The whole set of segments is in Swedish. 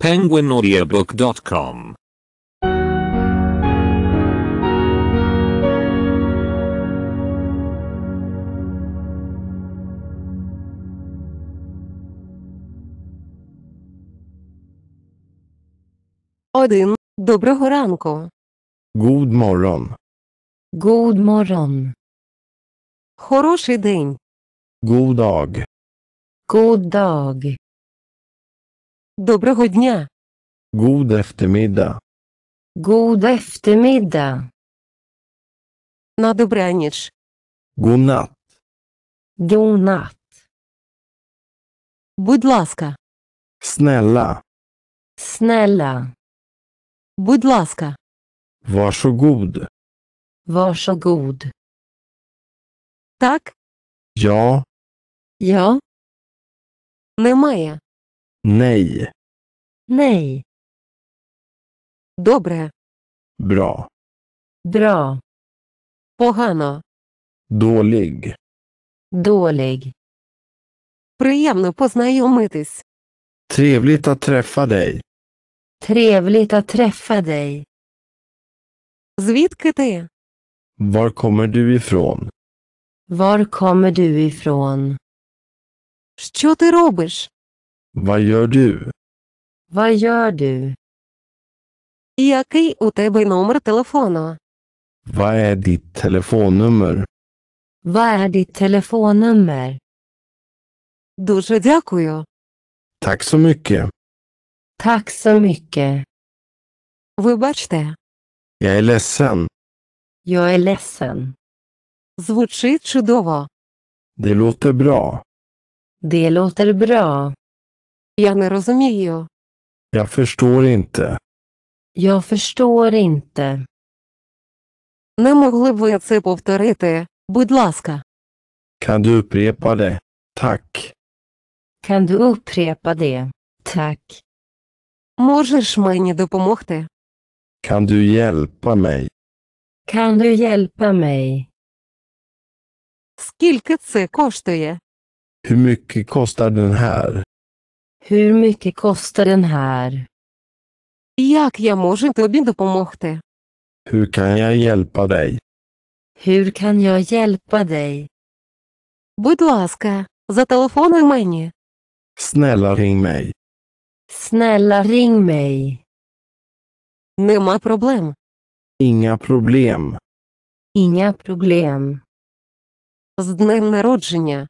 penguinaudiobook.com Один. Доброго ранку. God morgon. God morgon. Хороший день. God dag. God Доброго дня. God eftermiddag. God eftermiddag. На добраніч. Godnatt. Godnatt. Будь ласка. Snälla. Snälla. Будь ласка. Varsågod. Varsågod. Так? Ja. Ja. Немає. Nej. Nej. Добре. Bra. Bra. Погано. Dålig. Dålig. Приємно познайомитись. Trevligt att träffa dig. Trevligt att träffa dig. Звідки ти? Var kommer du ifrån? Var kommer du ifrån? Що ти робиш? Vad gör du? Vad gör du? Який у тебе номер телефону? Vad är ditt telefonnummer? Vad är ditt telefonnummer? Дуже дякую. Tack så mycket. Tack så mycket. Вибачте. Jag är ledsen. Jag är ledsen. Звучить чудово. Det låter bra. Det låter bra. Я не розумію. Jag förstår inte. Jag förstår inte. Не могли б ви це повторити, будь ласка. Kan du upprepa det? Tack. Kan du upprepa det? Tack. Можеш мені допомогти? Kan du hjälpa mig? Kan du hjälpa mig? Скільки це коштує? Hur mycket kostar den här? Hur mycket kostar den här? Як я можу тобі допомогти? Hur kan jag hjälpa dig? Hur kan jag hjälpa dig? Будь ласка, зателефонуй мені. Snälla ring mig. Snälla ring mig. Нема проблем. Inga problem. Inga problem. З днем народження.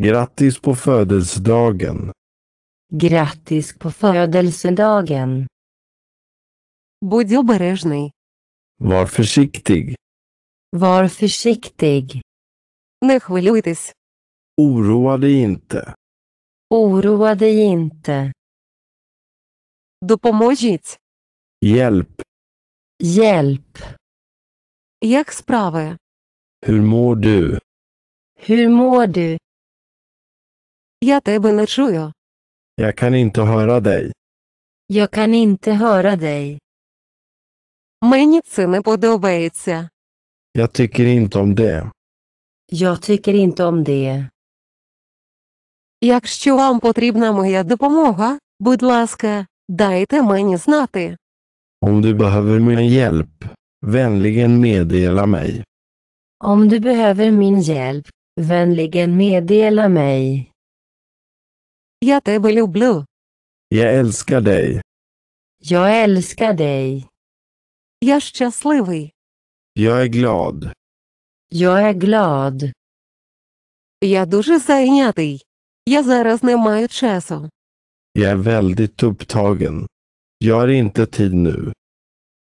Grattis på födelsedagen. Grattis på födelsedagen. Будь обережний. Var försiktig. Var försiktig. Не хвилюйтесь. Oroa dig inte. Oroa dig inte. Допоможіть. Hjälp. Hjälp. Як справи? Hur mår du? Hur mår du? Я тебе не чую. Jag kan inte höra dig. Jag kan inte höra dig. Мені це не подобається. Jag tycker inte om det. Jag tycker inte om det. Якщо вам потрібна моя допомога, будь ласка, дайте мені знати. Om du behöver min hjälp, vänligen meddela mig. Om du behöver min hjälp, vänligen meddela mig. Я тебе люблю. Jag älskar dig. Jag älskar dig. Jag щасливий. Jag är glad. Jag är glad. Я дуже зайнятий. Я зараз не маю часу. Jag är väldigt upptagen. Jag har inte tid nu.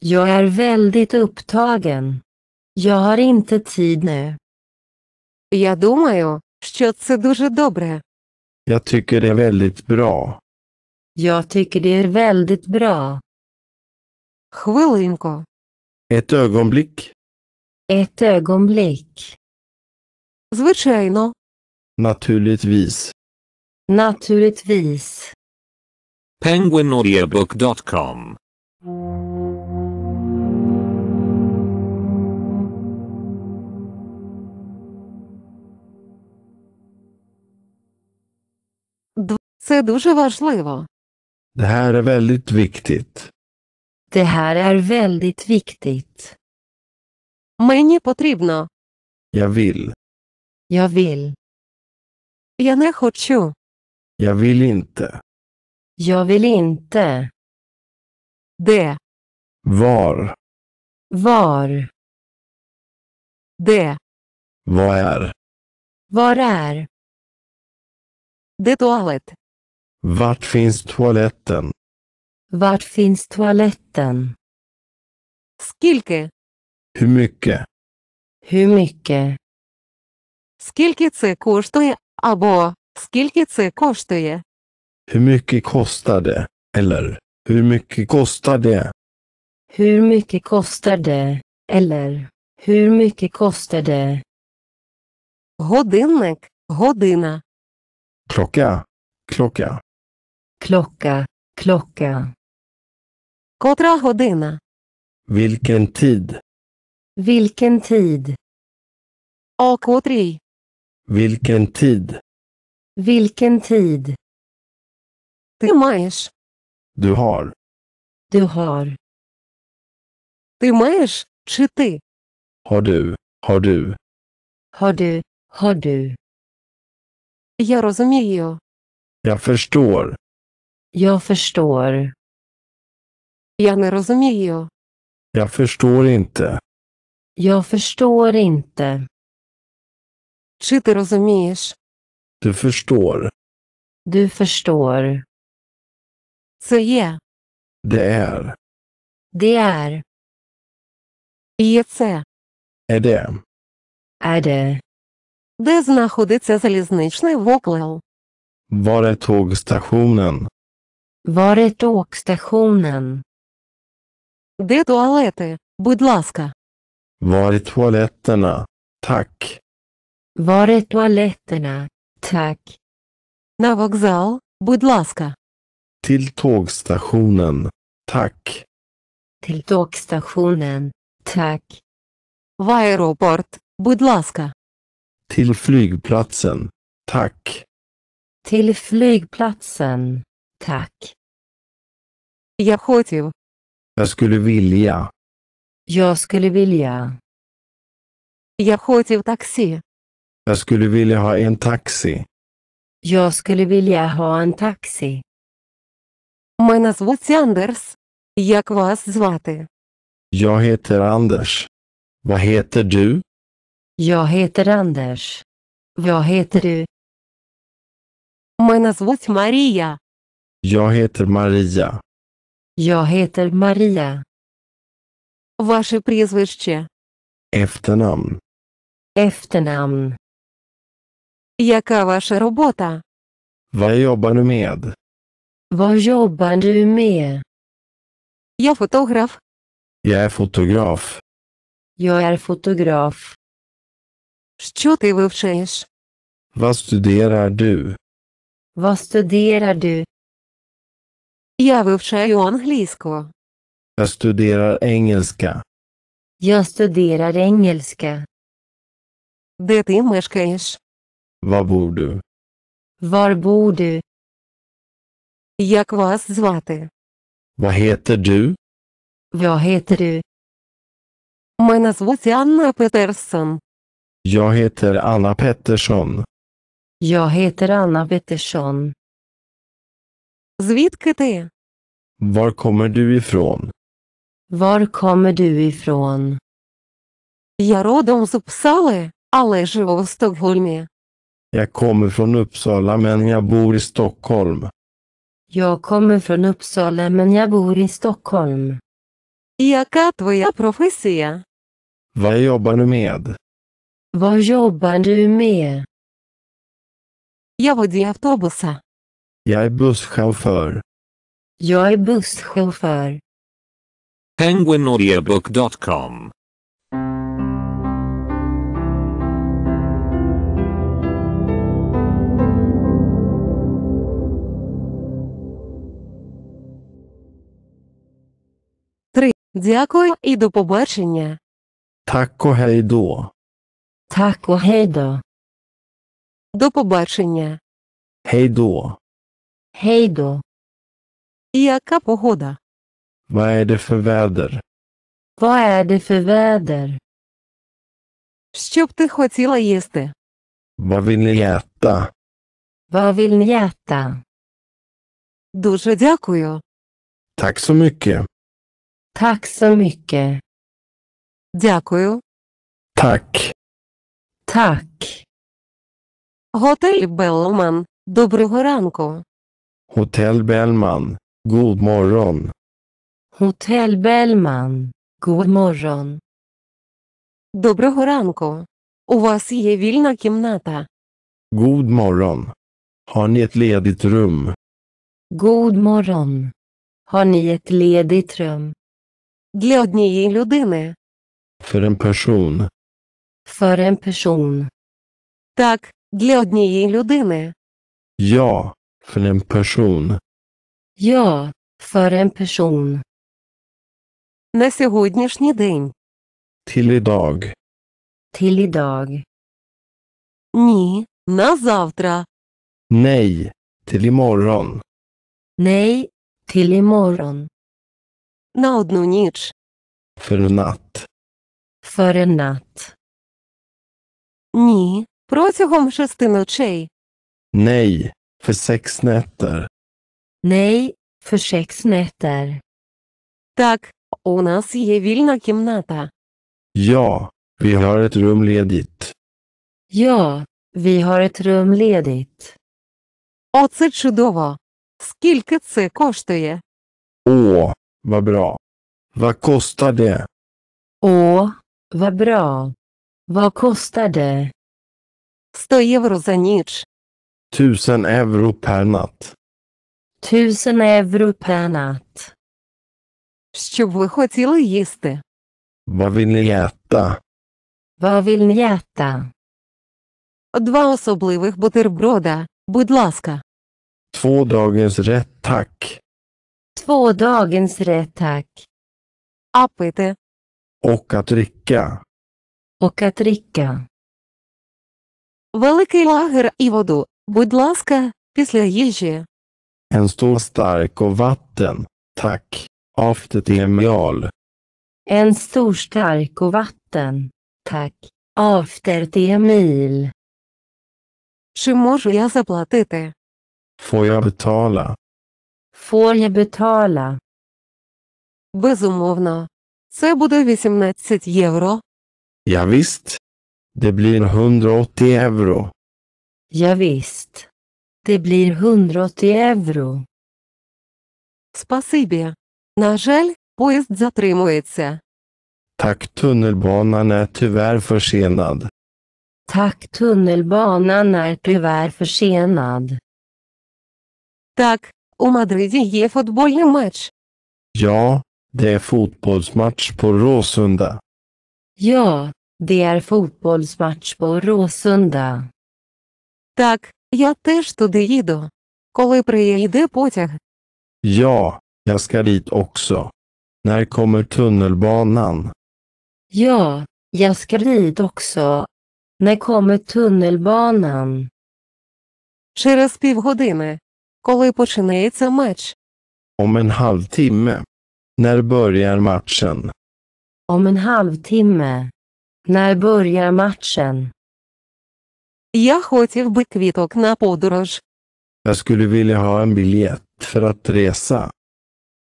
Jag är väldigt upptagen. Jag har inte tid nu. Я думаю, що це дуже добре. Jag tycker det är väldigt bra. Jag tycker det är väldigt bra. Хвилинку. Ett ögonblick. Ett ögonblick. Звичайно. Naturligtvis. Naturligtvis. penguinaudiobook.com Це дуже важливо. Det här är väldigt viktigt. Det här är väldigt viktigt. Мені потрібно. Jag vill. Jag vill. Я не хочу. Jag vill inte. Jag vill inte. Де? Var? Var? Де? Vad är? Var är? Де туалет? Vart finns toaletten? Vart finns toaletten? Skilke? Hur mycket? Hur mycket? Скільки це коштує або скільки це коштує? Hur mycket kostar det? Eller hur mycket kostar det? Hur mycket kostar det? Eller hur mycket kostar det? Годинник, година. Klocka, klocka. Klocka, klocka. Котра година? Vilken tid? Vilken tid? О котрій? Vilken tid? Vilken tid? Ти маєш? Du har. Du har. Ти маєш чи ти? Har du? Har du? Har du? Har du? Я розумію. Jag förstår. Jag förstår. Я не розумію. Jag förstår inte. Jag förstår inte. Чи ти розумієш? Du förstår. Du förstår. Це є. Det är. Det är. Є це. Är det. Är det. Де знаходиться залізничний вокзал? Var är tågstationen? Var är tågstationen? Де туалети, будь ласка. Var är toaletterna? Tack. Var är toaletterna? Tack. На вокзал, будь ласка. Till tågstationen. Tack. Till tågstationen. Tack. В аеропорт, будь ласка. Till flygplatsen. Tack. Till flygplatsen. Tack. Я хотів. Jag skulle vilja. Jag skulle vilja. Я хотів таксі. Jag skulle vilja ha en taxi. Jag skulle vilja ha en taxi. Мене звуть Андерс. Як вас звати? Jag heter Anders. Vad heter du? Jag heter Anders. Vad heter du? Мене звуть Марія. Jag heter Maria. Jag heter Maria. Ваше прізвище. Efternamn. Efternamn. Яка ваша робота? Vad jobbar du med? Vad jobbar du med? Jag fotograf. Jag är fotograf. Jag är fotograf. Що ти вивчаєш? Vad studerar du? Vad studerar du? Jag вивчаю англійську. Jag studerar engelska. Jag studerar engelska. Де ти мешкаєш? Var bor du? Var bor du? Як вас звати? Vad heter du? Vad heter du? Мене звуть Анна Петерсон. Jag heter Anna Pettersson. Jag heter Anna Pettersson. Звідки ти? Var kommer du ifrån? Var kommer du ifrån? Я родом з Uppsala, але живу в Stockholm. Jag kommer från Uppsala men jag bor i Stockholm. Jag kommer från Uppsala men jag bor i Stockholm. Яка твоя професія? Vad jobbar du med? Vad jobbar du med? Я водій автобуса. Jag är busschaufför. Jag är busschaufför. Penguinaudiobook.com Дякую і до побачення. Tack och hej då. Tack och hej då. До побачення. Hej då. Hej då. Jaka pohoda. Vad är det för väder? Vad är det för väder? Що б ти хотіла їсти? Vad vill ni äta? Vad vill ni äta? Дуже дякую. Tack så mycket. Tack så mycket. Дякую. Tack. Tack. Готель Bellman, Доброго ранку. Hotell Bellman, god morgon. Hotell Bellman, god morgon. Доброго ранку. У вас є вільна кімната? God morgon. Har ni ett ledigt rum? God morgon. Har ni ett ledigt rum? Для однієї людини. För en person. För en person. Так, для однієї людини. Ja, för en person. Ja, för en person. На сьогоднішній день. Till idag. Till idag. Ні, на завтра. Nej, till imorgon. Nej, till imorgon. На одну ніч. För en natt. För en natt. Ні, протягом шести ночей. Nej, för sex nätter. Nej, för sex nätter. Так, у нас є вільна кімната. Ja, vi har ett rum ledigt. Ja, vi har ett rum ledigt. Оце чудово. Скільки це коштує? Åh, vad bra. Vad kostar det? Åh, vad bra. Vad kostar det? 100 євро за ніч. Tusen euro per natt. Tusen euro per natt. Що б ви хотіли Vad vill ni äta? Vad vill ni äta? Два особливих бутерброда, будь ласка. Två dagens rätt tack. Två dagens rätt tack. А Och att dricka. Och att dricka. Великий лагер і воду. Будь ласка, після їжі. En stor stark och vatten, tack. Aftertemial. En stor stark och vatten, tack. Aftertemil. Чи можу я заплатити? Får jag betala? Får jag betala? Безумовно. Це буде 18 євро. Ja, visst. Det blir 180 euro. Ja, visst. Det blir 180 euro. Спасибі. На жаль, поїзд затримується. Tack tunnelbanan är tyvärr försenad. Tack tunnelbanan är tyvärr försenad. Так, у Мадриді є футбольний матч. Ja, det är fotbollsmatch på Råsunda. Ja, det är fotbollsmatch på Råsunda. Так, я теж туди їду. Коли приїде потяг? Ja, jag ska dit också. När kommer tunnelbanan? Ja, jag ska dit också. När kommer tunnelbanan? Через півгодини. Коли починається матч? Om en halvtimme. När börjar matchen? Om en halvtimme. När börjar matchen? Jag хотів би квіток на подорож. Jag skulle vilja ha en biljett för att resa.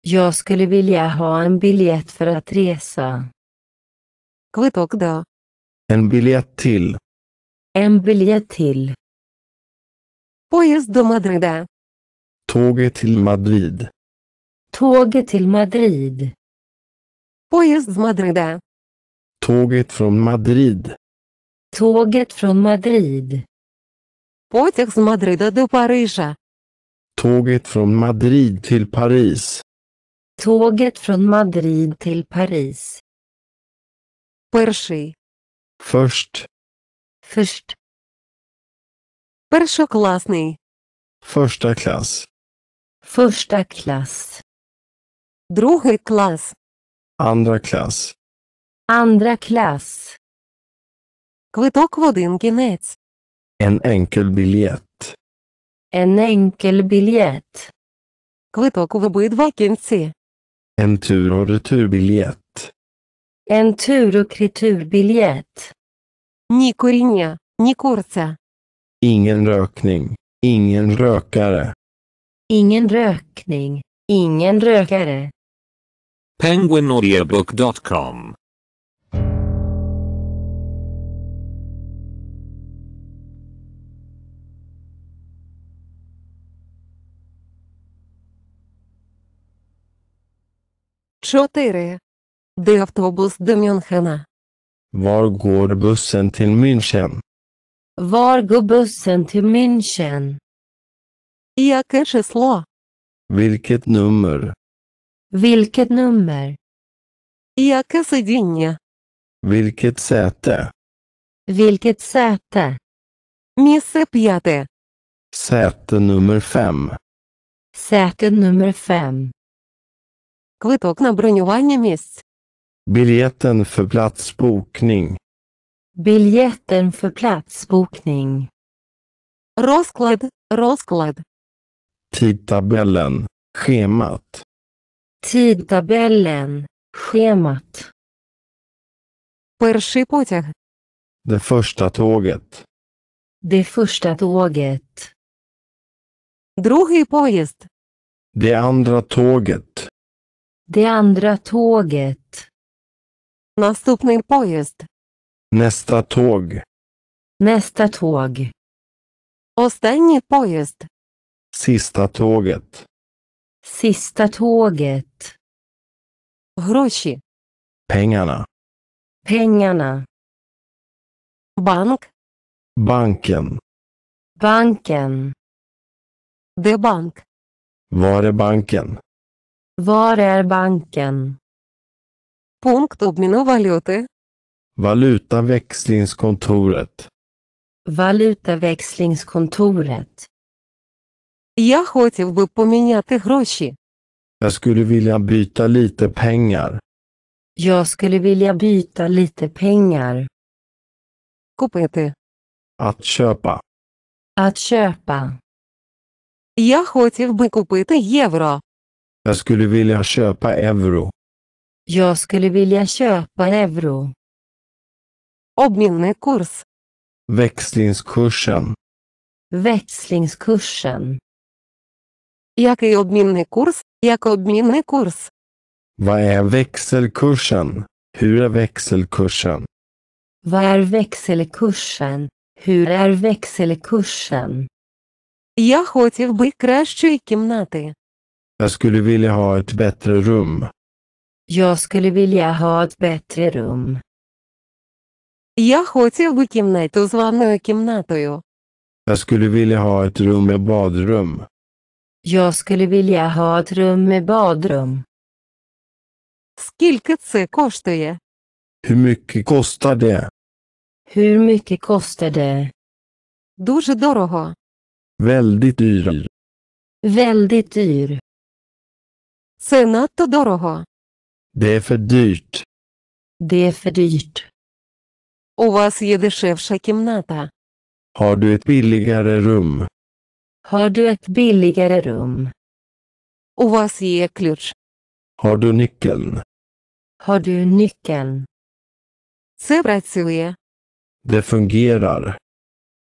Jag skulle vilja ha en biljett för att resa. Квиток да. En biljett till. En biljett till. Поїзд до Мадрида. Tåget till Madrid. Tåget till Madrid. Поїзд з Мадрида. Tåget från Madrid. Tåget från Madrid. Потяг з Мадрида до Парижа. Tåget från Madrid till Paris. Tåget från Madrid till Paris. Перший. Först. Först. Першокласний. Första klass. Första klass. Другий клас. Andra klass. Andra klass. Квиток в один кінець. En enkel biljett. En enkel biljett. Квиток в обидва кінці. En tur och returbiljett. En tur och returbiljett. Ні коріння, ні курця. Ingen rökning. Ingen rökare. Ingen rökning. Ingen rökare. Penguinaudiobook.com 4. Det är autobus до Münchena. Var går bussen till München? Var går bussen till München? Яке число? Vilket nummer? Vilket nummer? Яке сидіння? Vilket säte? Vilket säte? Місце п'яте. Säte nummer fem. Säte nummer fem. Квиток на бронювання місць. Biljetten för platsbokning. Biljetten för platsbokning. Розклад, розклад. Tidtabellen, schemat. Tidtabellen, schemat. Перший потяг. Det första tåget. Det första tåget. Другий поїзд. Det andra tåget. Det andra tåget. Наступний поїзд. Nästa tåg. Nästa tåg. Останній поїзд. Sista tåget. Sista tåget. Гроші. Pengarna. Pengarna. Банк. Banken. Banken. Де банк? Var är banken? Var är banken? Punkt. обміну валюти. Valutaväxlingskontoret. Valutaväxlingskontoret. Я хотів би поміняти гроші. Jag skulle vilja byta lite pengar. Jag skulle vilja byta lite pengar. Купити. Att köpa. Att köpa. Я хотів би купити євро. Jag skulle vilja köpa euro. Jag skulle vilja köpa euro. Обмінний курс. Växlingskursen. Växlingskursen. Який обмінний курс? Як обмінний курс? Vad är växelkursen? Hur är växelkursen? Vad är växelkursen? Hur är växelkursen? Я хотів би кращої кімнати. Jag skulle vilja ha ett bättre rum. Jag skulle vilja ha ett bättre rum. Я хотів би кімнату з ванною кімнатою. Jag skulle vilja ha ett rum med badrum. Jag skulle vilja ha ett rum med badrum. Скільки це коштує? Hur mycket kostar det? Hur mycket kostar det? Дуже дорого. Väldigt dyr. Väldigt dyr. Це надто дорого. Det är för dyrt. Det är för dyrt. У вас є дешевша кімната. Har du ett billigare rum? Har du ett billigare rum? У вас є ключ. Har du nyckeln? Har du nyckeln? Це працює. Det fungerar.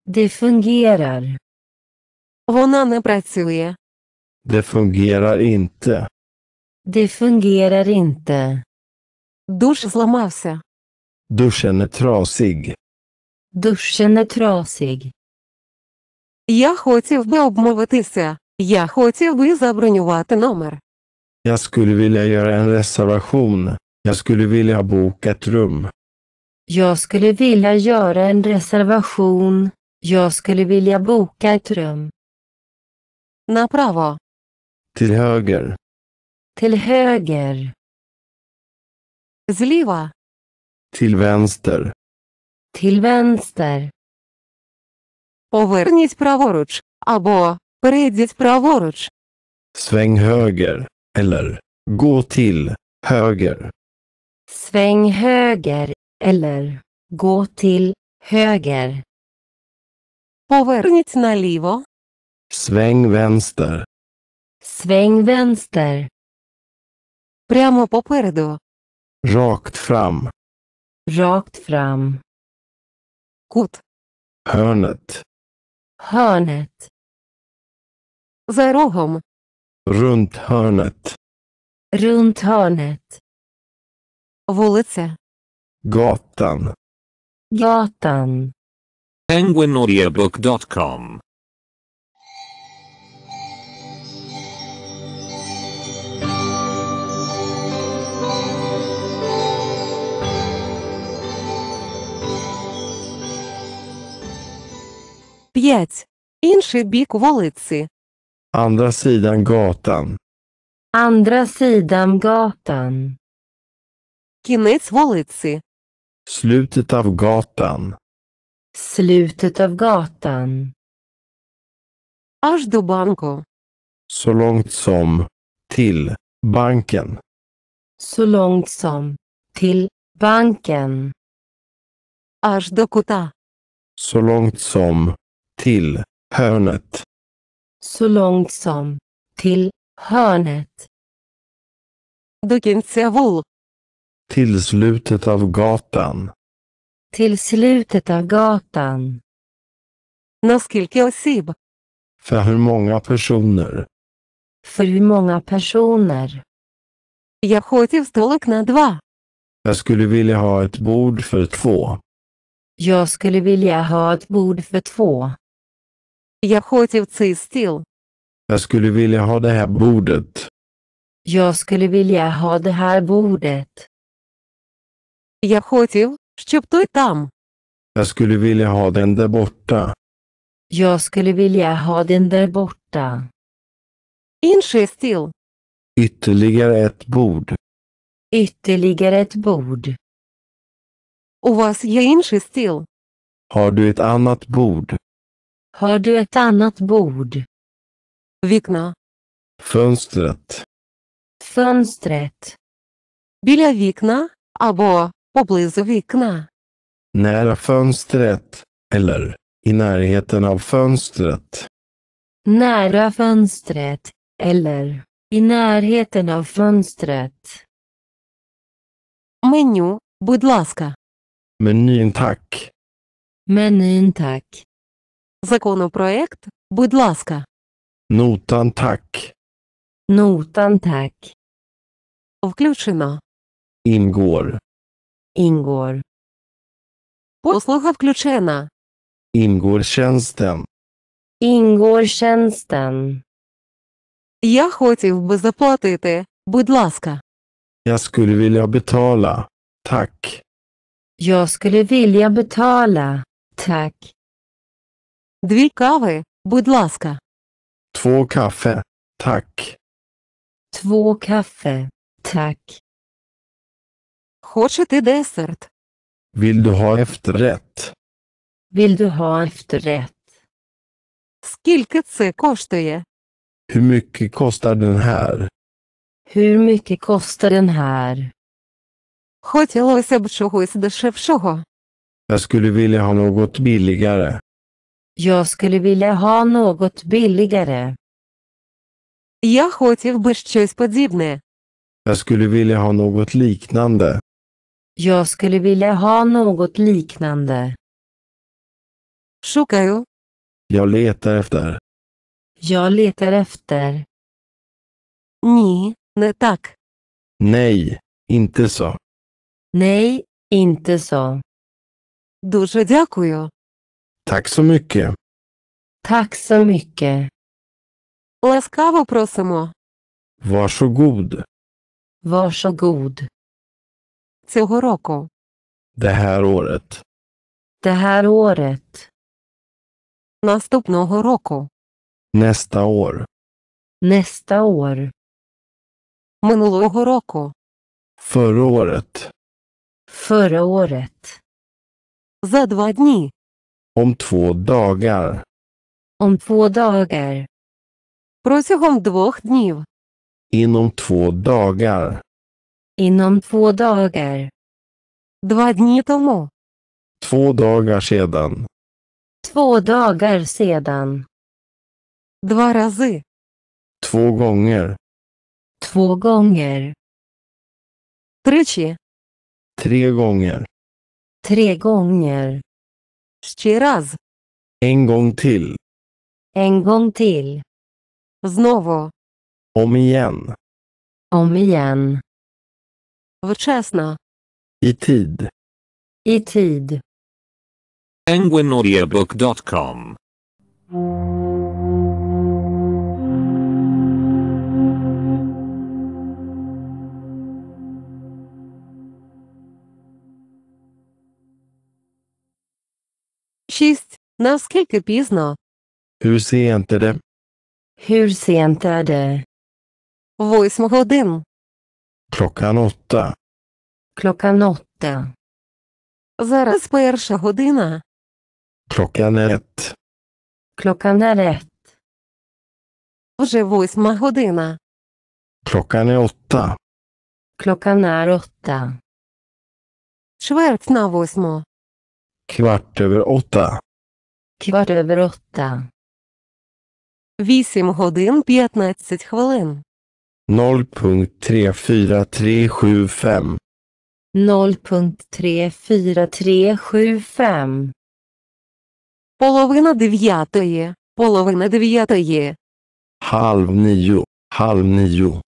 Det fungerar. Вона не працює. Det fungerar inte. Det fungerar inte. Душ зламався. Duschen är trasig. Duschen är trasig. Я хотів би обмовитися. Я хотів би забронювати номер. Jag skulle vilja göra en reservation. Jag skulle vilja boka ett rum. Jag skulle vilja göra en reservation. Jag skulle vilja boka ett rum. Направо. Till höger. Till höger. Зліва. Till vänster. Till vänster. Поверніть праворуч або перейдіть праворуч. Sväng höger. Eller gå till höger. Sväng höger. Eller gå till höger. Поверніть наліво. Sväng vänster. Sväng vänster. Прямо попереду. Rakt fram. Rakt fram. Кут. Hörnet. Hörnet. За рогом. Runt hörnet. Runt hörnet. Вулиця. Gatan. Gatan. Penguinaudiobok.com 5. Інший бік вулиці. Andra sidan gatan. Andra sidan gatan. Кінець вулиці. Slutet av gatan. Slutet av gatan. Аж до банку. Så långt som. Till. Banken. Så långt som. Till. Banken. Аж до кута. Så långt som. Till hörnet. Så långt som. Till hörnet. До Till slutet av gatan. Till slutet av gatan. Наскільки För hur många personer? För hur många personer? Я хотів Jag skulle vilja ha ett bord för två. Jag skulle vilja ha ett bord för två. Я хотів цей стіл. Jag skulle vilja ha det här bordet. Jag skulle vilja ha det här bordet. Я хотів, щоб той там. Jag skulle vilja ha den där borta. Jag skulle vilja ha den där borta. Інший стіл. Ytterligare ett bord. Ytterligare ett bord. У вас є інший стіл. Har du ett annat bord? Har du ett annat bord? Вікно. Fönstret. Fönstret. Біля vikna, abo поблизу vikna. Nära fönstret, eller i närheten av fönstret. Nära fönstret, eller i närheten av fönstret. Меню, budlaska. Menyn tack. Menyn tack. Законопроект, будь ласка. Notan tack. Notan tack. Включено. Ingår. Ingår. Послуга включена. Ingår tjänsten. Ingår tjänsten. Я хотів би заплатити, будь ласка. Jag skulle vilja betala. Tack. Jag skulle vilja betala. Tack. Дві кави, будь ласка. Två kaffe, tack. Två kaffe, tack. Хочете десерт? Vill du ha efterrätt? Vill du ha efterrätt? Скільки це коштує? Hur mycket kostar den här? Hur mycket kostar den här? Хотілося б чогось дешевшого. Jag skulle vilja ha något billigare. Jag skulle vilja ha något billigare. Я хотів би щось подібне. Jag skulle vilja ha något liknande. Jag skulle vilja ha något liknande. Шукаю. Jag letar efter. Jag letar efter. Ні, не так. Nej, inte så. Nej, inte så. Дуже дякую. Tack så mycket. Tack så mycket. Ласкаво просимо. Varsågod. Varsågod. Цього року. Det här året. Det här året. Наступного року. Nästa år. Nästa år. Минулого року. Förra året. Förra året. За два дні. Om två dagar. Om två dagar. Протягом двох днів. Inom två dagar. Inom två dagar. Два дні тому. Två dagar sedan. Två dagar sedan. Два рази. Två gånger. Två gånger. Tre gånger. Tre gånger. Ще raz, En gång till. En gång till. Знову. Om igen. Om igen. Вчасно. I tid. I tid. Penguinaudiobook.com 6. Наскільки пізно? Hur sent är det? Hur sent är det? 8 годин. Klockan åtta. Klockan åtta. Зараз перша година. Klockan är ett. Klockan är ett. Вже восьма година. Klockan är åtta. Klockan är åtta. Чверть на Kvart över åtta. Kvart över åtta. Вісім годин 15 хвилин. 0.34375. 0.34375. Половина дев'ятої. Половина дев'ятої. Halv nio. Halv nio.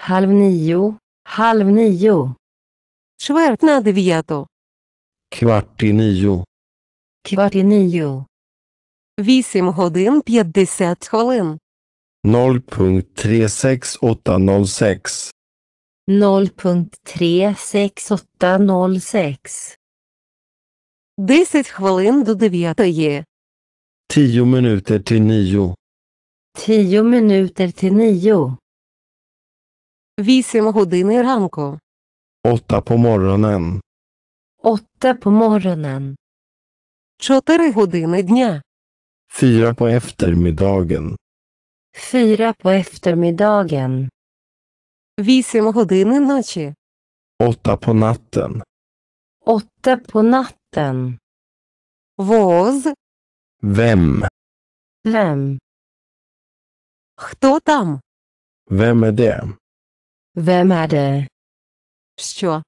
Halv nio. Halv nio. Чверть на дев'яту. Kvart i nio. Kvart i nio. Вісім годин 50 хвилин. 0.36806 0.36806 10 хвилин до 9. 10 minuter till 9. 10 minuter till 9. hodin i ranko 8 på morgonen. Åtta på morgonen. Чотири години дня. Fyra på eftermiddagen. Fyra på eftermiddagen. Вісім години ночі. Åtta på natten. Åtta på natten. Воз. Vem? Vem? Хто там? Vem är det? Vem är det? Що?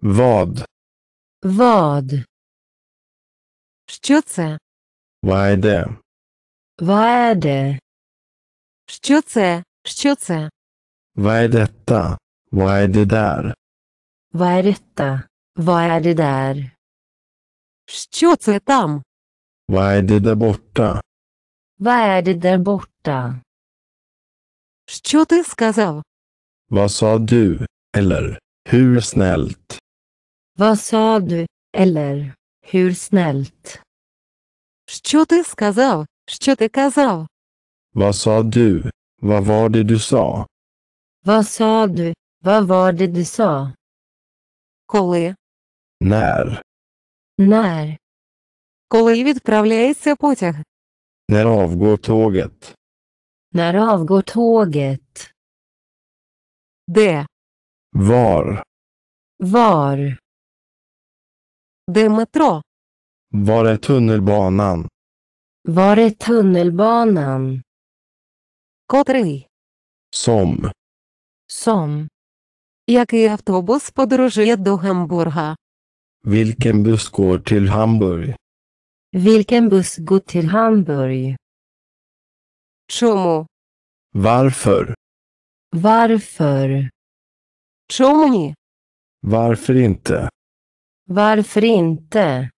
Vad? Vad? Що Vad är det? Vad är det? Що це? Vad är detta? Vad är det där? Vad är detta? Vad är det där? Що це там? Vad är det där borta? Vad är det där borta? Що ти сказав? Vad sa du? Eller, hur snällt? Vad sa du? Eller, hur snällt? Vad sa du? Vad var det du sa? Vad sa du? Vad var det du sa? Коли? När? När? Коли відправляється потяг? När avgår tåget? När avgår tåget? Де? Var? Var? Det metro? Var är tunnelbanan? Var är tunnelbanan? Котрий? Som. Som. Який автобус подорожує до Гамбурга? Vilken buss går till Hamburg? Vilken buss går till Hamburg? Чому? Varför? Varför? Чому ні? Varför inte? Varför inte?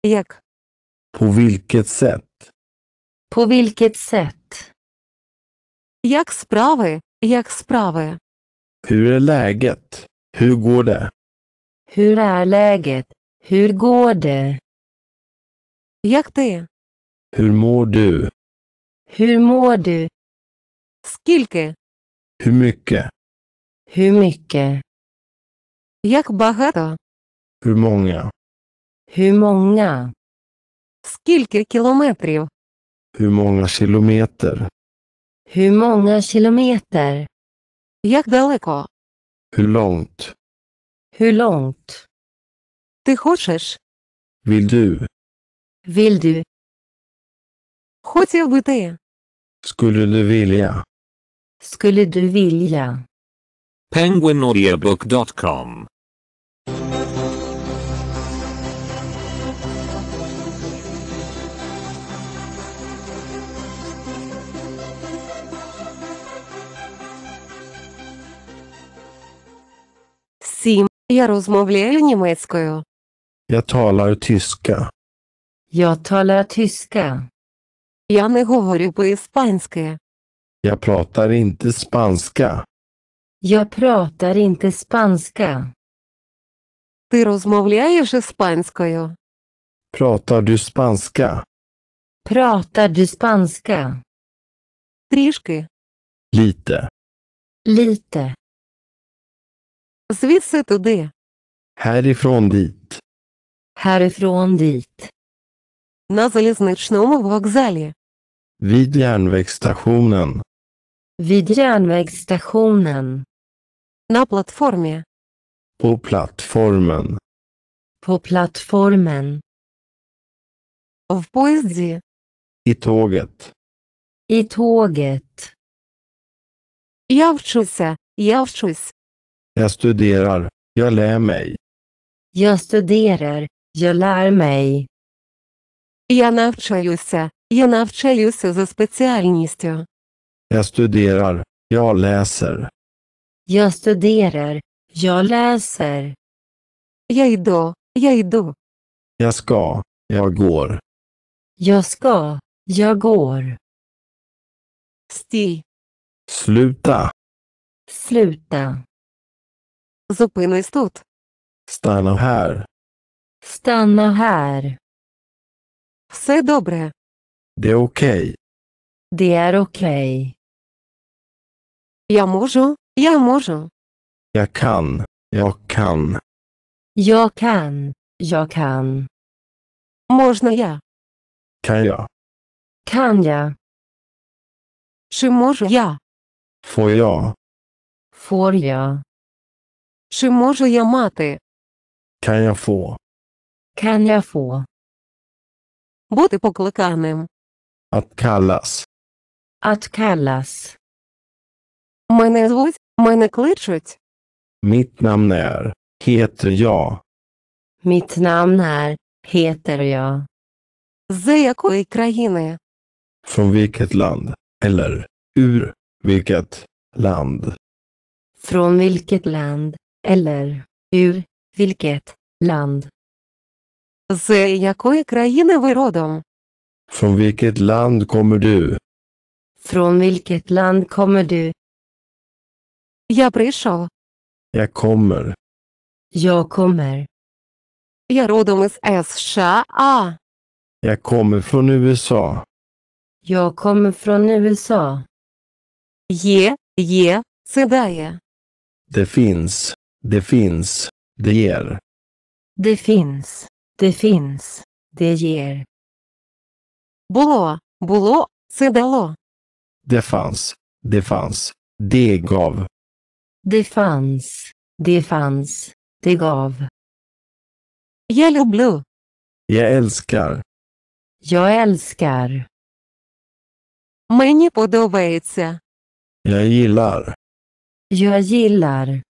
Jak? På vilket sätt? På vilket sätt? Jak sprawy? Jak sprawy? Hur är läget? Hur går det? Hur är läget? Hur går det? Jak ty? Hur mår du? Hur mår du? Skilke? Hur mycket? Hur mycket? Jak багато? Hur många? Hur många? Скільки kilometer? Hur många kilometer? Hur många kilometer? Jak далеко? Hur långt? Hur långt? Ти хочеш? Vill du? Vill du? Хотів би ти? Skulle du vilja? Skulle du vilja? Penguinaudiobok.com Я розмовляю німецькою. Jag talar tyska. Jag talar tyska. Я не говорю по-іспанськи. Jag pratar inte spanska. Jag pratar inte spanska. Ти розмовляєш іспанською? Pratar du spanska? Pratar du spanska? Трішки. Lite. Lite. Звідси туди. Härifrån dit. Härifrån dit. На залізничному вокзалі. Vid järnvägsstationen. Vid järnvägsstationen. На платформі. På plattformen. På plattformen. В поїзді. I tåget. I tåget. Я вчуся. Я вчусь. Jag studerar. Jag lär mig. Jag studerar. Jag lär mig. Я навчаюся. Я навчаюся за спеціальністю. Jag studerar. Jag läser. Jag studerar. Jag läser. Я йду. Я йду. Jag ska. Jag går. Jag ska. Jag går. Стій. Sluta. Sluta. Зупинись тут. Стану här. Stanna här. Все добре. Det är okej. Det är okej. Я можу, я можу. Jag kan. Jag kan. Jag kan. Jag kan. Можна я? Kan jag? Kan jag? Чи можу я? Får jag? Får jag? Чи можу я мати? Kan jag få? Kan jag få? Бути покликаним. Att kallas. Att kallas. Мене звуть, мене кличуть. Mitt namn är. Heter jag. Mitt namn är. Heter jag. З якої країни? Från vilket land? Eller ur vilket land? Från vilket land? Eller, ur, vilket, land? Från vilket land kommer du? Från vilket land kommer du? Я прийшов. Jag kommer. Jag kommer. Я родом із США. Jag kommer från USA. Jag kommer från USA. Є, є, це Det finns. Det finns. Det ger. Det finns. Det finns. Det ger. Було. Було. Це дало. Det fanns. Det fanns. Det gav. Det fanns. Det fanns. Det gav. Jag люблю. Jag älskar. Jag älskar. Мені подобається. Jag gillar. Jag gillar.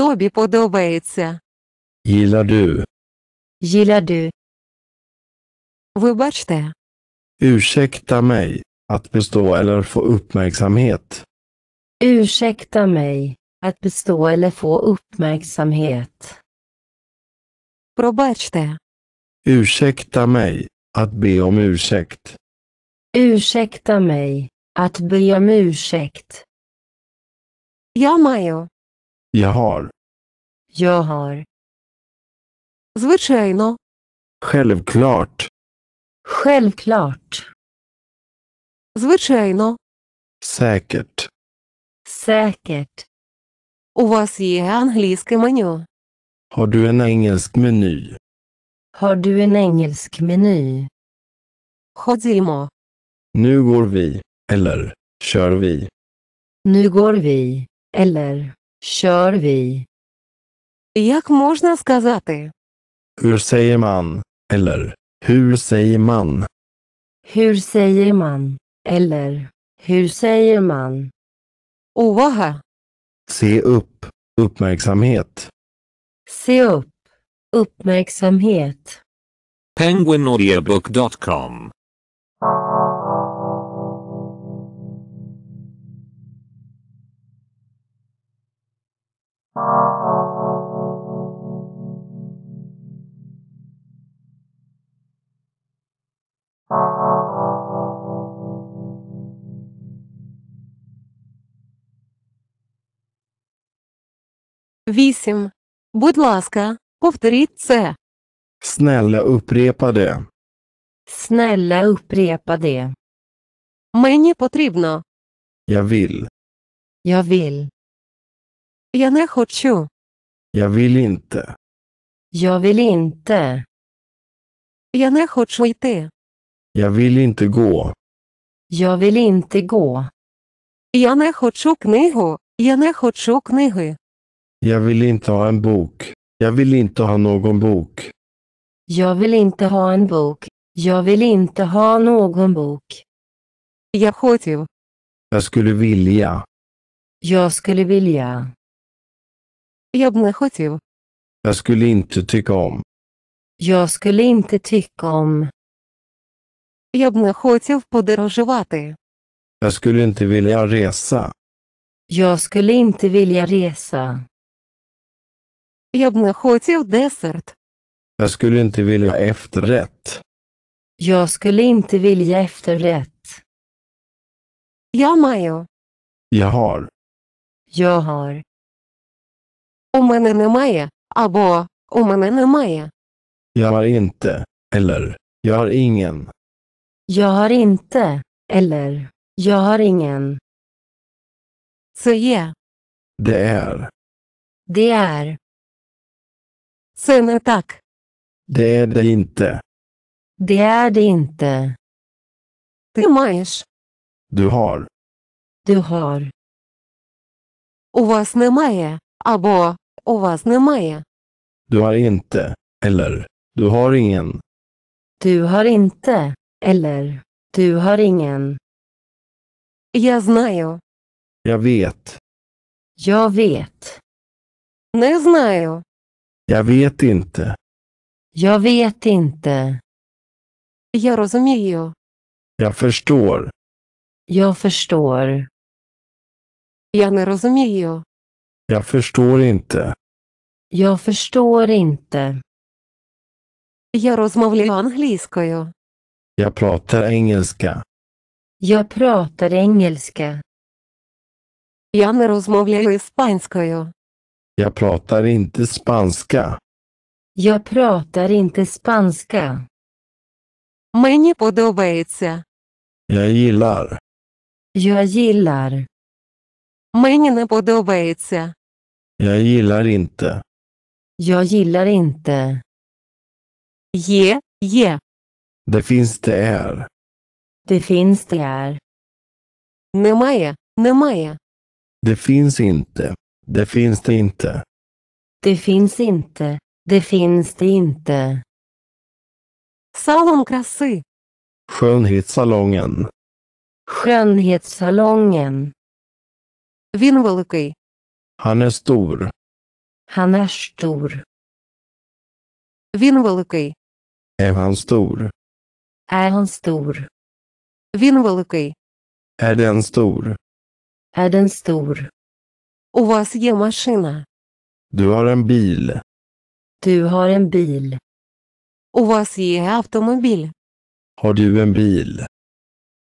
Тобі подобається. Gillar du? Gillar du? Вибачте. Ursäkta mig. Att bestå eller få uppmärksamhet. Ursäkta mig. Att bestå eller få uppmärksamhet. Пробачте. Ursäkta mig. Att be om ursäkt. Ursäkta mig. Att be om ursäkt. Я маю jag har. Jag har. Звичайно. Självklart. Självklart. Звичайно. Säkert. Säkert. У вас є англійське меню? Har du en engelsk meny? Har du en engelsk meny? Ходімо. Nu går vi, eller, kör vi. Nu går vi, eller, Kör vi? Jak можна сказати? Hur säger man? Eller, hur säger man? Hur säger man? Eller, hur säger man? Увага! Se upp, uppmärksamhet. Se upp, uppmärksamhet. penguinaudiebook.com 8. Будь ласка, повторіть це. Snälla upprepa det. Snälla upprepa det. Мені потрібно. Jag vill. Jag vill. Я не хочу. Jag vill inte. Jag vill inte. Я не хочу йти. Jag vill inte gå. Jag vill inte gå. Я не хочу книгу. Я не хочу книги. Jag vill inte ha en bok. Jag vill inte ha någon bok. Jag vill inte ha en bok. Jag vill inte ha någon bok. Я хотів. Jag skulle vilja. Jag skulle vilja. Я б не Jag skulle inte tycka om. Jag skulle inte tycka om. Я б не хотів Jag skulle inte vilja resa. Jag skulle inte vilja resa. Я б десерт. Jag skulle inte vilja efterrätt. Jag skulle inte vilja efterrätt. Jag маю. Jag har. Jag har. У мене немає, або у мене немає. Jag har inte, eller, jag har ingen. Jag har inte, eller, jag har ingen. Це є. Det är. Det är. Це так. Det är det inte. Det är det inte. Ти Du har. Du har. У вас немає. Або у вас немає. Du har inte. Eller. Du har ingen. Du har inte. Eller. Du har ingen. Я знаю. Jag vet. Jag vet. Не знаю. Jag vet inte. Jag vet inte. Я розумію. Jag förstår. Jag förstår. Я не розумію. Jag förstår inte. Jag förstår inte. Я розмовляю англійською. Jag pratar engelska. Jag pratar engelska. Я не розмовляю іспанською. Jag pratar inte spanska. Jag pratar inte spanska. Мені подобається. Jag gillar. Jag gillar. Мені не подобається. Jag gillar inte. Jag gillar inte. Є, є. Det finns det är. Det finns det är. Немає, немає. Det finns inte. Det finns det inte. Det finns inte. Det finns det inte. Салон краси. Skönhetssalongen. Skönhetssalongen. Він Han är stor. Han är stor. Він Är han stor? Är han stor? Він Är den stor? Är den stor? У вас є машина. Du har en bil. Du har en bil. У вас є автомобіль. Har du en bil?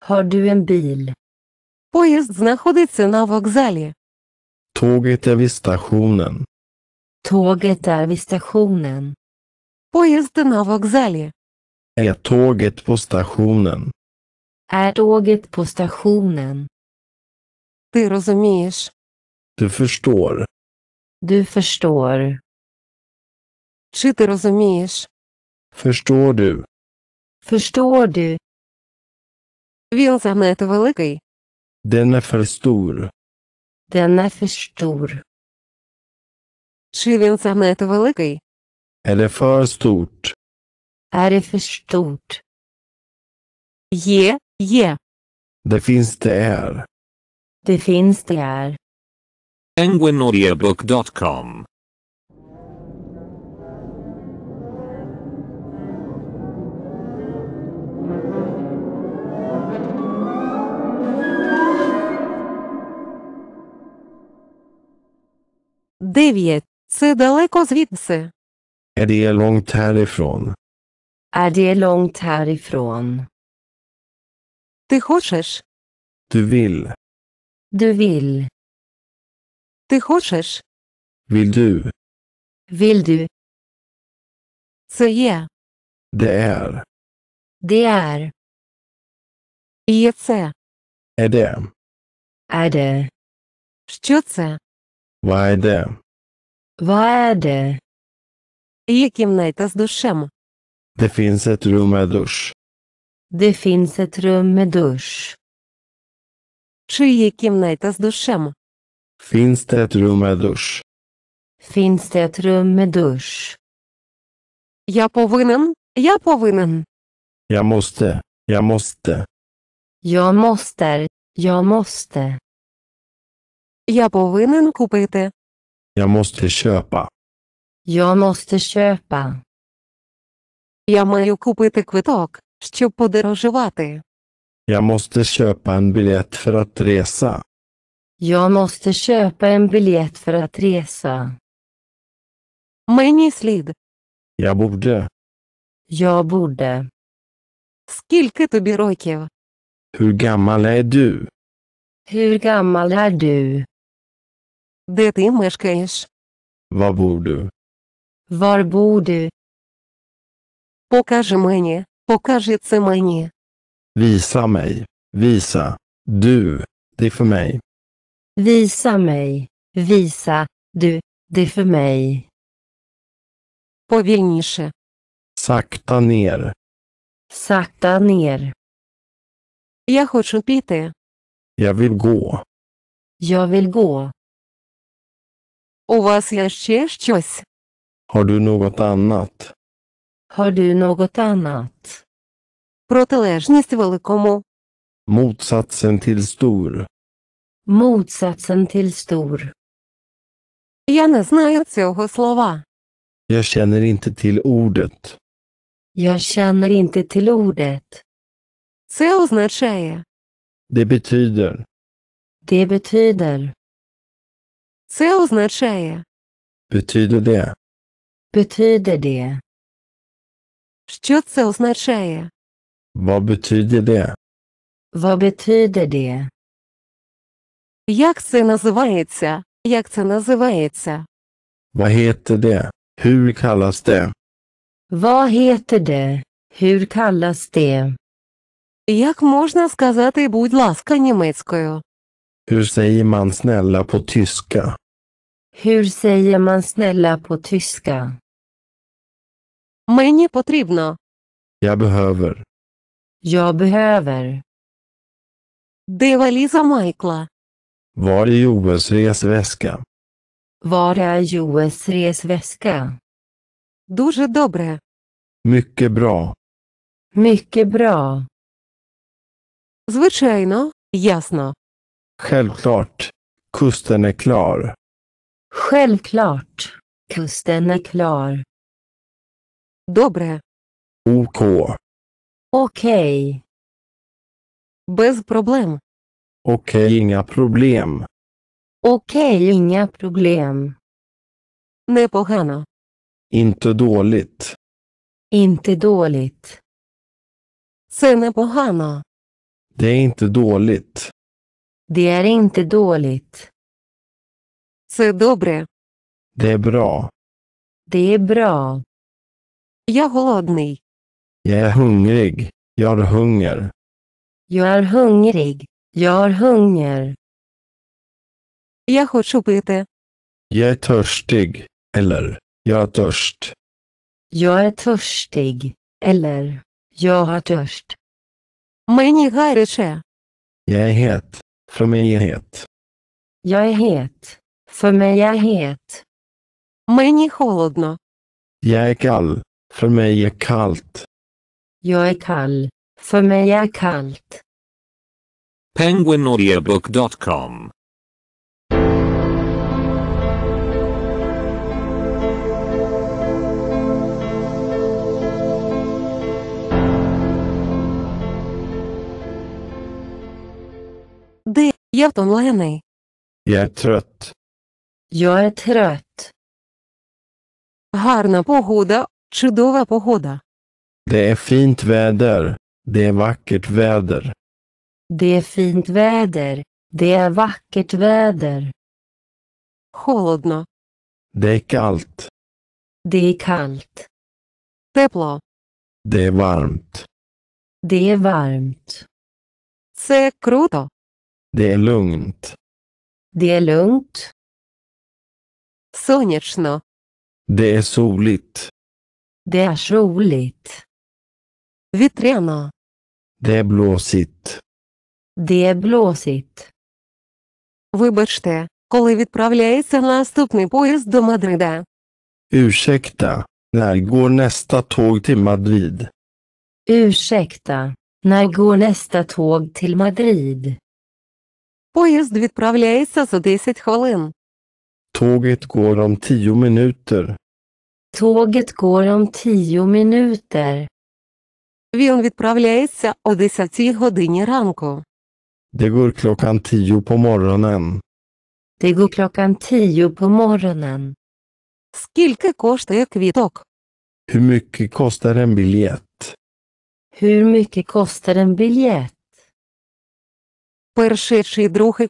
Har du en bil? Поїзд знаходиться на вокзалі. Tåget är vid stationen. Tåget är vid stationen. Поїзд на вокзалі. Är tåget på stationen? Är tåget på stationen? Ти розумієш? Du förstår. Du förstår. Чи ти розумієш? Förstår du? Förstår du? Він занадто великий. Den är för stor. Den är för stor. Är він занадто великий? Eller för stort. Är det för stort? Є, є. Det finns det är. Det finns det är penguinaudiobook.com Дев'ять. Це далеко звідси. Är det långt härifrån? Är det långt härifrån? Ти хочеш? Du vill. Du vill. Ти хочеш? Vill du? Vill du? Це є. Det är. Det är. Є це. Är det? Är det? Що це? Vad är det? Vad är det? Є кімната з душем. Det finns ett rum med dusch. Det finns ett rum med dusch. Чи є кімната з душем? Finns det ett rum med dusch? Finns det ett rum med dusch? Jag повинен, jag повинен. Jag måste, jag måste. Jag måste, jag måste. Jag повинен купити. Jag måste köpa. Jag måste köpa. Я маю купити квиток, щоб подорожувати. Jag måste köpa en biljett för att resa. Jag måste köpa en biljett för att resa. Мені слід. Я borde. Jag borde. Скільки тобі років? Hur gammal är du? Hur gammal är du? Де ти мешкаєш? Var bor du? Var bor du? Покажи мені, покажи це мені. Visa mig, visa, du, det är för mig. Visa mig, visa, du, det för mig. Повільніше. Sakta ner. Sakta ner. Я хочу піти. Jag vill gå. Jag vill gå. У вас є ще щось? Har du något annat? Har du något annat? Протилежність великому. Motsatsen till stor. Motsatsen till stor. Я не знаю цього слова. Jag känner inte till ordet. Jag känner inte till ordet. Det betyder. Det betyder. Це Betyder det. Betyder det. Vad betyder det? Vad betyder det? Як це називається? Як це називається? Vad heter det? Hur kallas det? Vad heter det? Hur kallas det? Як можна сказати, будь ласка, німецькою? Hur säger man snälla på tyska? Hur säger man snälla på tyska? Мені потрібно. Jag behöver. Jag behöver. Де валіза Майкла? Var är Joels resväska? Var är Joels resväska? Дуже добре. Mycket bra. Mycket bra. Звичайно, ясно. Självklart. Kusten är klar. Självklart. Kusten är klar. Добре. OK. Okej. Без проблем. Okej, okay, inga problem. Okej, okay, inga problem. Nej Nepogana. Inte dåligt. Inte dåligt. Senepogana. Det är inte dåligt. Det är inte dåligt. Se dobre. Det är bra. Det är bra. Jag голодний. Jag är hungrig. Jag har hunger. Jag är hungrig. Jag har hunger. Jag хочу пити. Jag är törstig, eller jag har törst. Jag är törstig, eller jag har törst. Мені гаряче. Jag är het, för mig är het. Jag är het, för mig är het. Мені холодно. Jag är kall, för mig är kallt. Jag är kall, för mig är kallt penguinaudiobook.com Det, jag och Henny. Jag är trött. Jag är trött. Harna pohoda, чудова pohoda. Det är fint väder. Det är vackert väder. Det är fint väder. Det är vackert väder. Холодно. Det är kallt. Det är kallt. Тепло. Det är varmt. Det är varmt. Це круто. Det är lugnt. Det är lugnt. Сонячно. Det är soligt. Det är soligt. Вітряно. Det är blåsigt. Det är blåsigt. Вибачте, коли відправляється наступний поїзд до Мадрида? Ursäkta, när går nästa tåg till Madrid? Ursäkta, när går nästa tåg till Madrid? Поїзд відправляється за 10 хвилин. Tåget går om tio minuter. Tåget går om tio minuter. Він відправляється о 10 годині ранку. Det går klockan tio på morgonen. Det går klockan tio på morgonen. Скільки kostar квиток? Hur mycket kostar en biljett? Hur mycket kostar en biljett? Перший чи другий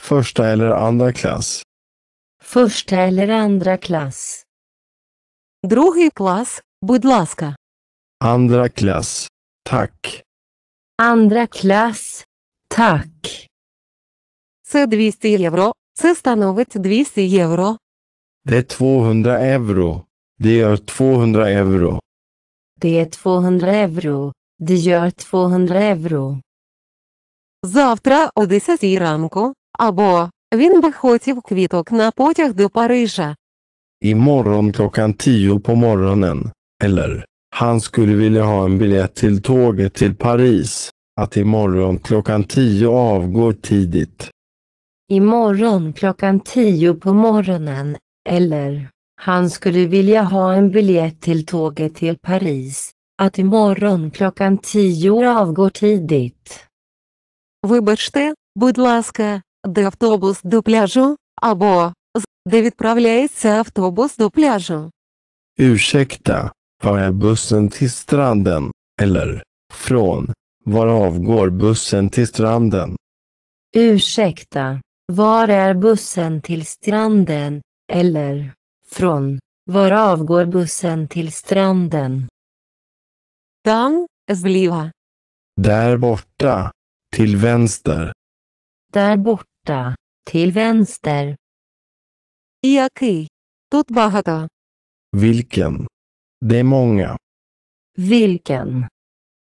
Första eller andra klass? Första eller andra klass? Другий клас, будь Andra klass. Tack. Andra klass. Так. Це 200 євро. Це становить 200 євро. Det är 200 euro. Det gör 200 euro. Det är 200 euro. Det gör 200 euro. Завтра о 10 ранку, або він би хотів квіток на потяг до Парижа. Imorgon klockan 10 på morgonen. Eller, han skulle vilja ha en biljett till tåget till Paris att imorgon klockan tio avgår tidigt. Imorgon klockan tio på morgonen, eller? Han skulle vilja ha en biljett till tåget till Paris, att imorgon klockan tio avgår tidigt. Вибачте, будь ласка, де автобус до пляжу, або де відправляється автобус до пляжу. Ursäkta, var är bussen till stranden, eller från var avgår bussen till stranden? Ursäkta, var är bussen till stranden, eller, från, var avgår bussen till stranden? Там, зліва. Där borta, till vänster. Där borta, till vänster. Який? Тут багато. Vilken? Det är många. Vilken?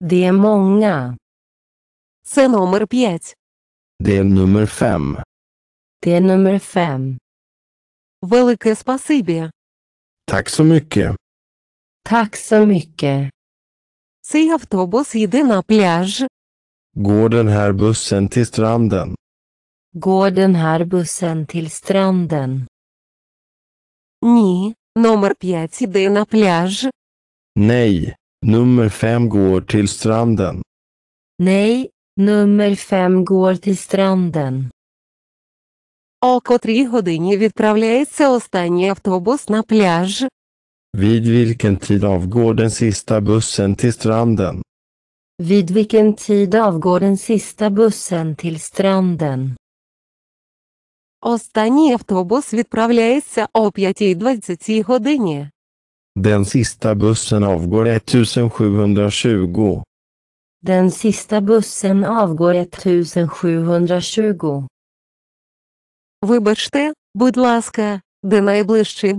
Det är många. Це номер п'ять. Del nummer fem. Det är nummer fem. Велике спасибі. Tack så mycket. Tack så mycket. Цей автобус їде на пляж. Går den här bussen till stranden? Går den här bussen till stranden? Ні, номер п'ять іде на пляж. Nej, Nummer fem går till stranden. Nej, nummer fem går till stranden. О котрій годині відправляється останній автобус на пляж? Vid vilken tid avgår den sista bussen till stranden? Vid vilken tid avgår den sista bussen till stranden? Останній автобус відправляється о 5.20 годині. Den sista bussen avgår 1720. Den sista bussen avgår 1720. Вибачте, будь ласка, де найближчий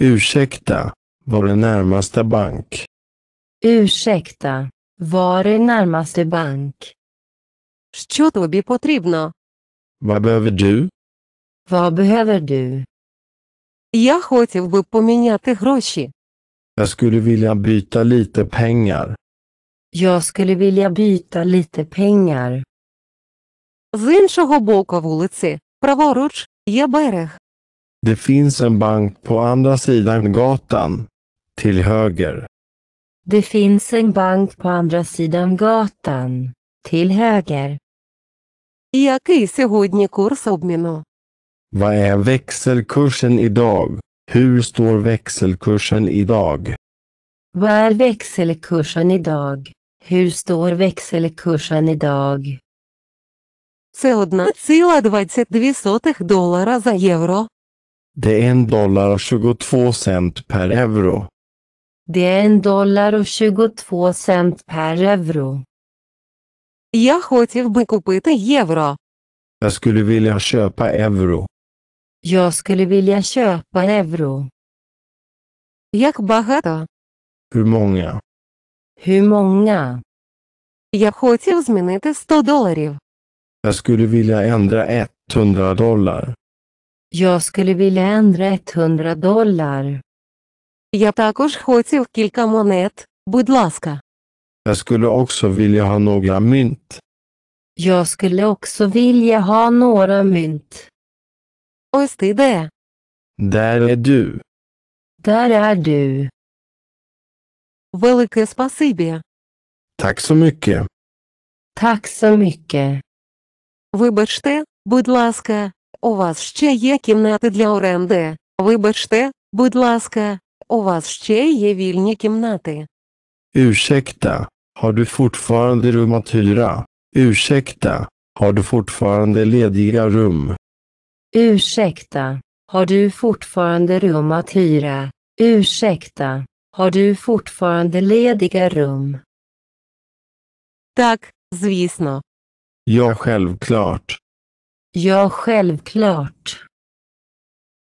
Ursäkta, var är närmaste bank? Ursäkta, var är närmaste bank? Що тобі потрібно? Vad behöver du? Vad behöver du? Я хотів би поміняти гроші. Jag skulle vilja byta lite pengar. Jag skulle vilja byta lite pengar. З іншого боку вулиці, праворуч, є берег. Det finns en bank på andra sidan gatan. Till höger. Det finns en bank på andra sidan gatan. Till höger. Який сьогодні курс обміну? Vad är växelkursen idag? Hur står växelkursen idag? Vad är växelkursen idag? Hur står växelkursen idag? Det är en dollar och 22 cent per euro. Det är en dollar och 22 cent per euro. Я хотів би купити євро. Jag skulle vilja köpa euro. Jag skulle vilja köpa euro. Jak багато? Hur många? Hur många? Jag б хотів змінити 100 доларів. Jag skulle vilja ändra 100 dollar. Jag skulle vilja ändra 100 dollar. Jag б також хотів кілька монет, будь ласка. Jag skulle också vilja ha några mynt. Jag skulle också vilja ha några mynt. Ось ти де? Där är du. Där är du. Велике спасибі. Tack så mycket. Tack så mycket. Вибачте, будь ласка, у вас ще є кімнати для оренди. Вибачте, будь ласка, у вас ще є вільні кімнати. Ursäkta, har du fortfarande rum att hyra? Ursäkta, har du fortfarande lediga rum? Ursäkta, har du fortfarande rum att hyra? Ursäkta, har du fortfarande lediga rum? Tack, звісно. Ja, självklart. Ja, självklart.